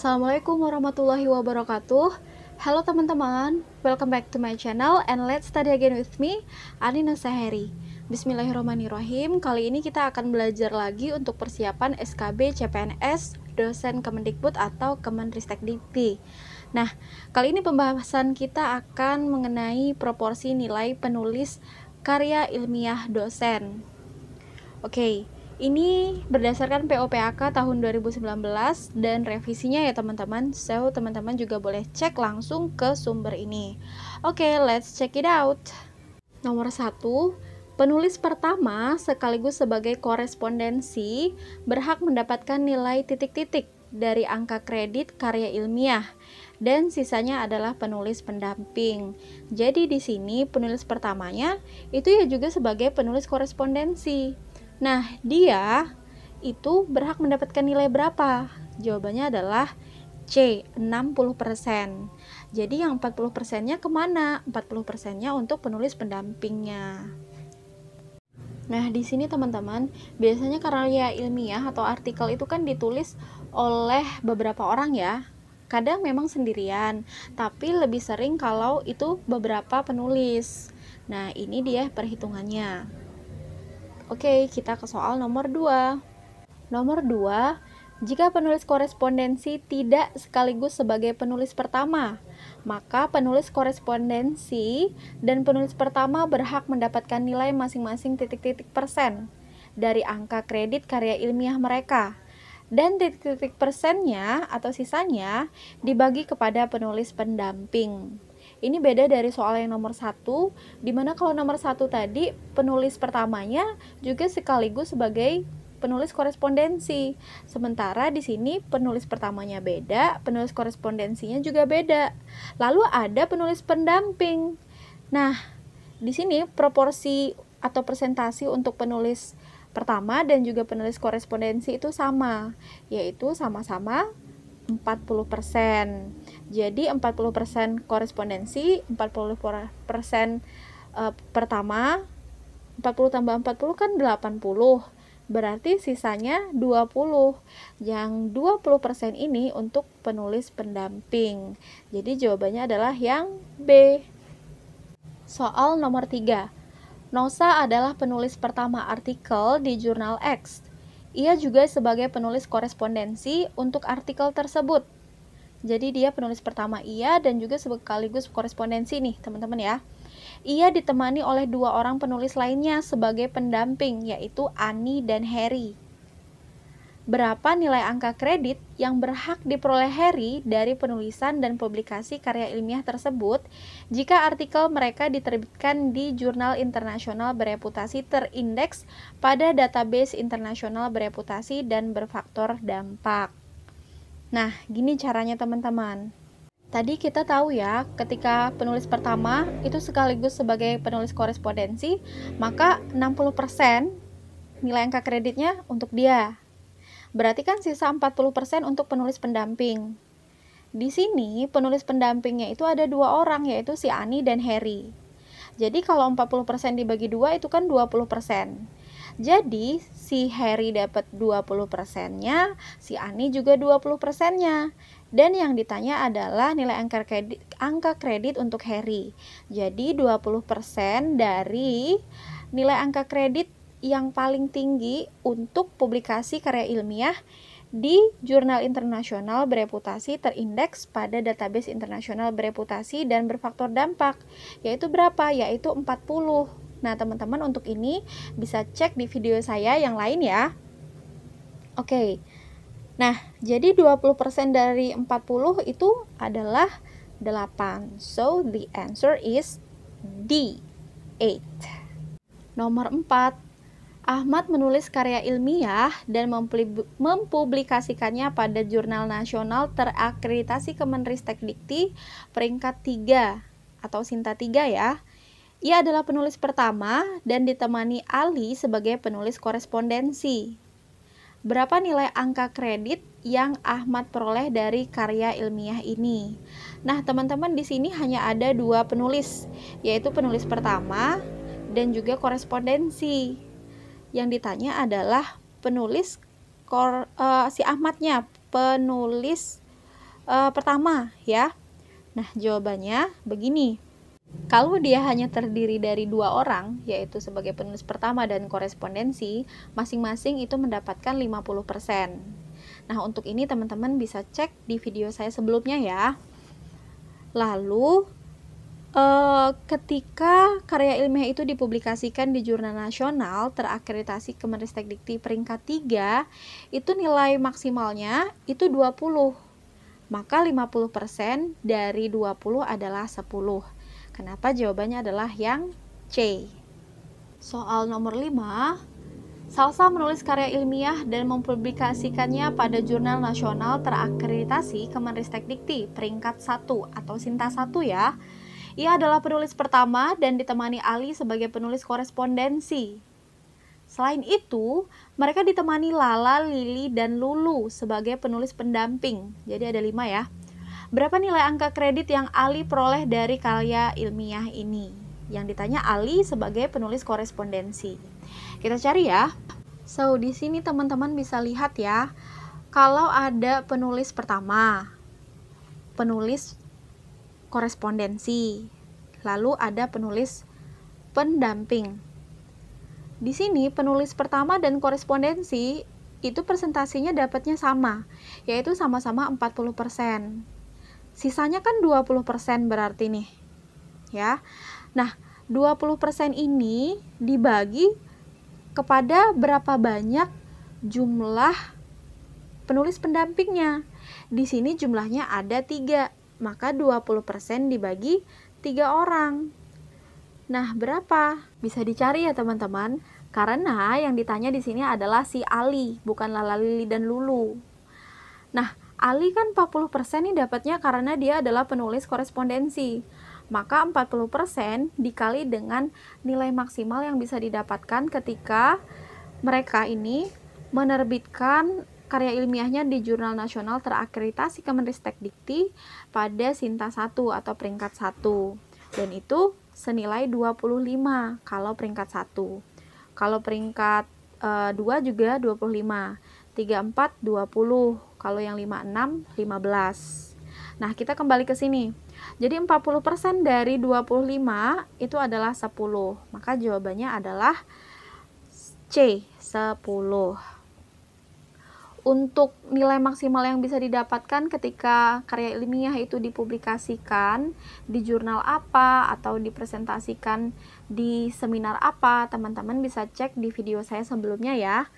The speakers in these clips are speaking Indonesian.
Assalamualaikum warahmatullahi wabarakatuh Halo teman-teman, welcome back to my channel and let's study again with me, Anina Saheri Bismillahirrahmanirrahim, kali ini kita akan belajar lagi untuk persiapan SKB CPNS dosen Kemendikbud atau Kemenristek Dikti Nah, kali ini pembahasan kita akan mengenai proporsi nilai penulis karya ilmiah dosen Oke, okay ini berdasarkan POPAK tahun 2019 dan revisinya ya teman-teman. So, teman-teman juga boleh cek langsung ke sumber ini. Oke, okay, let's check it out. Nomor 1, penulis pertama sekaligus sebagai korespondensi berhak mendapatkan nilai titik-titik dari angka kredit karya ilmiah dan sisanya adalah penulis pendamping. Jadi di sini penulis pertamanya itu ya juga sebagai penulis korespondensi. Nah, dia itu berhak mendapatkan nilai berapa? Jawabannya adalah C, 60%. Jadi yang 40%-nya kemana? 40%-nya untuk penulis pendampingnya. Nah, di sini teman-teman, biasanya karya ilmiah atau artikel itu kan ditulis oleh beberapa orang ya. Kadang memang sendirian, tapi lebih sering kalau itu beberapa penulis. Nah, ini dia perhitungannya. Oke, kita ke soal nomor 2. Nomor 2, jika penulis korespondensi tidak sekaligus sebagai penulis pertama, maka penulis korespondensi dan penulis pertama berhak mendapatkan nilai masing-masing titik-titik persen dari angka kredit karya ilmiah mereka dan titik-titik persennya atau sisanya dibagi kepada penulis pendamping. Ini beda dari soal yang nomor satu, di mana kalau nomor satu tadi penulis pertamanya juga sekaligus sebagai penulis korespondensi. Sementara di sini penulis pertamanya beda, penulis korespondensinya juga beda. Lalu ada penulis pendamping. Nah, di sini proporsi atau presentasi untuk penulis pertama dan juga penulis korespondensi itu sama, yaitu sama-sama 40%. Jadi 40% korespondensi, 40% uh, e, pertama, 40 tambah 40 kan 80. Berarti sisanya 20. Yang 20% ini untuk penulis pendamping. Jadi jawabannya adalah yang B. Soal nomor 3. Nosa adalah penulis pertama artikel di jurnal X ia juga sebagai penulis korespondensi untuk artikel tersebut. Jadi dia penulis pertama ia dan juga sekaligus korespondensi nih teman-teman ya. Ia ditemani oleh dua orang penulis lainnya sebagai pendamping yaitu Ani dan Harry berapa nilai angka kredit yang berhak diperoleh Harry dari penulisan dan publikasi karya ilmiah tersebut jika artikel mereka diterbitkan di jurnal internasional bereputasi terindeks pada database internasional bereputasi dan berfaktor dampak. Nah, gini caranya teman-teman. Tadi kita tahu ya, ketika penulis pertama itu sekaligus sebagai penulis korespondensi, maka 60% nilai angka kreditnya untuk dia Berarti kan sisa 40% untuk penulis pendamping. Di sini penulis pendampingnya itu ada dua orang yaitu si Ani dan Harry. Jadi kalau 40% dibagi dua itu kan 20%. Jadi si Harry dapat 20%-nya, si Ani juga 20%-nya. Dan yang ditanya adalah nilai angka kredit, angka kredit untuk Harry. Jadi 20% dari nilai angka kredit yang paling tinggi untuk publikasi karya ilmiah di jurnal internasional bereputasi terindeks pada database internasional bereputasi dan berfaktor dampak, yaitu berapa? Yaitu 40. Nah, teman-teman untuk ini bisa cek di video saya yang lain ya. Oke. Nah, jadi 20% dari 40 itu adalah 8. So the answer is D. 8. Nomor 4, Ahmad menulis karya ilmiah dan mempublikasikannya pada jurnal nasional terakreditasi Kemenristek Dikti peringkat 3 atau Sinta 3 ya. Ia adalah penulis pertama dan ditemani Ali sebagai penulis korespondensi. Berapa nilai angka kredit yang Ahmad peroleh dari karya ilmiah ini? Nah, teman-teman di sini hanya ada dua penulis, yaitu penulis pertama dan juga korespondensi yang ditanya adalah penulis kor, uh, si Ahmadnya, penulis uh, pertama ya. Nah, jawabannya begini. Kalau dia hanya terdiri dari dua orang, yaitu sebagai penulis pertama dan korespondensi, masing-masing itu mendapatkan 50%. Nah, untuk ini teman-teman bisa cek di video saya sebelumnya ya. Lalu, Uh, ketika karya ilmiah itu dipublikasikan di jurnal nasional terakreditasi Kemenristek Dikti peringkat 3, itu nilai maksimalnya itu 20. Maka 50% dari 20 adalah 10. Kenapa jawabannya adalah yang C. Soal nomor 5, Salsa menulis karya ilmiah dan mempublikasikannya pada jurnal nasional terakreditasi Kemenristek Dikti peringkat 1 atau Sinta 1 ya ia adalah penulis pertama dan ditemani Ali sebagai penulis korespondensi. Selain itu, mereka ditemani Lala, Lili, dan Lulu sebagai penulis pendamping. Jadi ada lima ya. Berapa nilai angka kredit yang Ali peroleh dari karya ilmiah ini? Yang ditanya Ali sebagai penulis korespondensi. Kita cari ya. So, di sini teman-teman bisa lihat ya. Kalau ada penulis pertama, penulis korespondensi. Lalu ada penulis pendamping. Di sini penulis pertama dan korespondensi itu presentasinya dapatnya sama, yaitu sama-sama 40%. Sisanya kan 20% berarti nih. Ya. Nah, 20% ini dibagi kepada berapa banyak jumlah penulis pendampingnya. Di sini jumlahnya ada tiga maka 20% dibagi 3 orang. Nah, berapa? Bisa dicari ya teman-teman, karena yang ditanya di sini adalah si Ali, bukan Lala Lili dan Lulu. Nah, Ali kan 40% nih dapatnya karena dia adalah penulis korespondensi. Maka 40% dikali dengan nilai maksimal yang bisa didapatkan ketika mereka ini menerbitkan Karya ilmiahnya di Jurnal Nasional terakreditasi Kemenristek Dikti pada Sinta 1 atau peringkat 1. Dan itu senilai 25 kalau peringkat 1. Kalau peringkat e, eh, 2 juga 25. 34 20. Kalau yang 56 15. Nah, kita kembali ke sini. Jadi 40% dari 25 itu adalah 10. Maka jawabannya adalah C, 10 untuk nilai maksimal yang bisa didapatkan ketika karya ilmiah itu dipublikasikan di jurnal apa atau dipresentasikan di seminar apa, teman-teman bisa cek di video saya sebelumnya ya.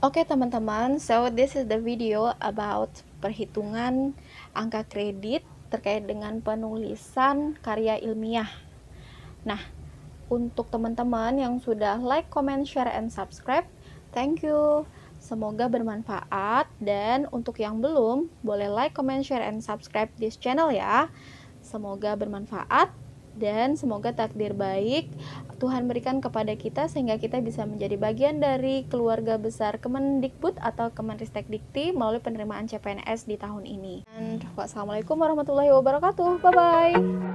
Oke okay, teman-teman, so this is the video about perhitungan angka kredit terkait dengan penulisan karya ilmiah. Nah, untuk teman-teman yang sudah like, comment, share, and subscribe, thank you. Semoga bermanfaat dan untuk yang belum boleh like, comment, share, and subscribe this channel ya. Semoga bermanfaat dan semoga takdir baik Tuhan berikan kepada kita sehingga kita bisa menjadi bagian dari keluarga besar Kemendikbud atau Kemenristek Dikti melalui penerimaan CPNS di tahun ini. Dan wassalamualaikum warahmatullahi wabarakatuh. Bye bye.